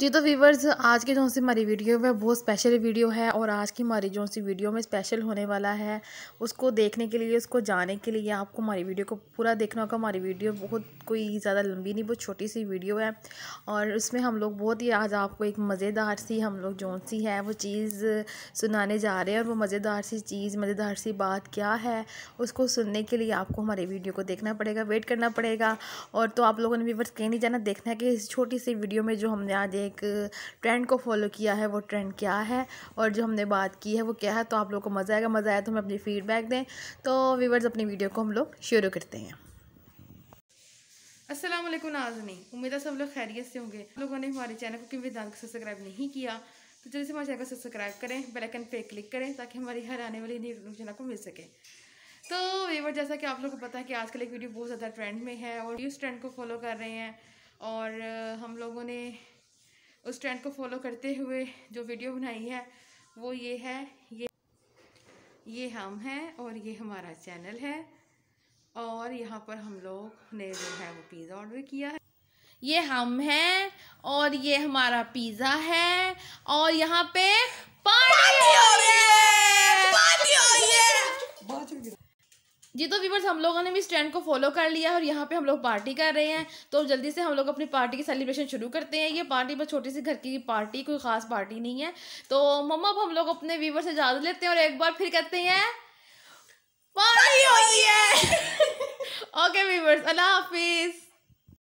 जी तो वीवर्स आज की जो सी हमारी वीडियो है बहुत स्पेशल वीडियो है और आज की हमारी जो सी वीडियो में स्पेशल होने वाला है उसको देखने के लिए उसको जाने के लिए आपको हमारी वीडियो को पूरा देखना होगा हमारी वीडियो बहुत कोई ज़्यादा लंबी नहीं बहुत छोटी सी वीडियो है और उसमें हम लोग बहुत ही आज आपको एक मज़ेदार सी हम लोग जो सी है वो चीज़ सुनाने जा रहे हैं और वो मज़ेदार सी चीज़ मज़ेदार सी बात क्या है उसको सुनने के लिए आपको हमारी वीडियो को देखना पड़ेगा वेट करना पड़ेगा और तो आप लोगों ने वीवर्स कहीं नहीं जाना देखना है कि इस छोटी सी वीडियो में जो हमने आज एक एक ट्रेंड को फॉलो किया है वो ट्रेंड क्या है और जो हमने बात की है वो क्या है तो आप लोगों को मज़ा आएगा मज़ा आया तो हमें अपनी फ़ीडबैक दें तो व्यूवर्स अपनी वीडियो को हम लोग शुरू करते हैं असलम नाजनी उम्मीद है सब लोग खैरियत से होंगे लोगों ने हमारे चैनल को क्योंकि दान को सब्सक्राइब नहीं किया तो जल्दी से हमारे चैनल को सब्सक्राइब करें बेलैकन पे क्लिक करें ताकि हमारी हर आने वाली चैनल आपको मिल सके तो वीवर जैसा कि आप लोगों को पता है कि आजकल एक वीडियो बहुत ज़्यादा ट्रेंड में है और उस ट्रेंड को फॉलो कर रहे हैं और हम लोगों ने उस ट्रेंड को फॉलो करते हुए जो वीडियो बनाई है वो ये है ये ये हम हैं और ये हमारा चैनल है और यहाँ पर हम लोग ने जो है वो पिज़्ज़ा ऑर्डर किया है ये हम हैं और ये हमारा पिज़्ज़ा है और यहाँ पे जी तो व्यूवर्स हम लोगों ने भी इस को फॉलो कर लिया है और यहाँ पे हम लोग पार्टी कर रहे हैं तो जल्दी से हम लोग अपनी पार्टी की सेलिब्रेशन शुरू करते हैं ये पार्टी बस छोटी सी घर की पार्टी कोई ख़ास पार्टी नहीं है तो मम्मा अब हम लोग अपने व्यूवर से इजाज़त लेते हैं और एक बार फिर कहते हैं पार्टी हुई है ओके व्यूवर्स अल्लाह हाफिज़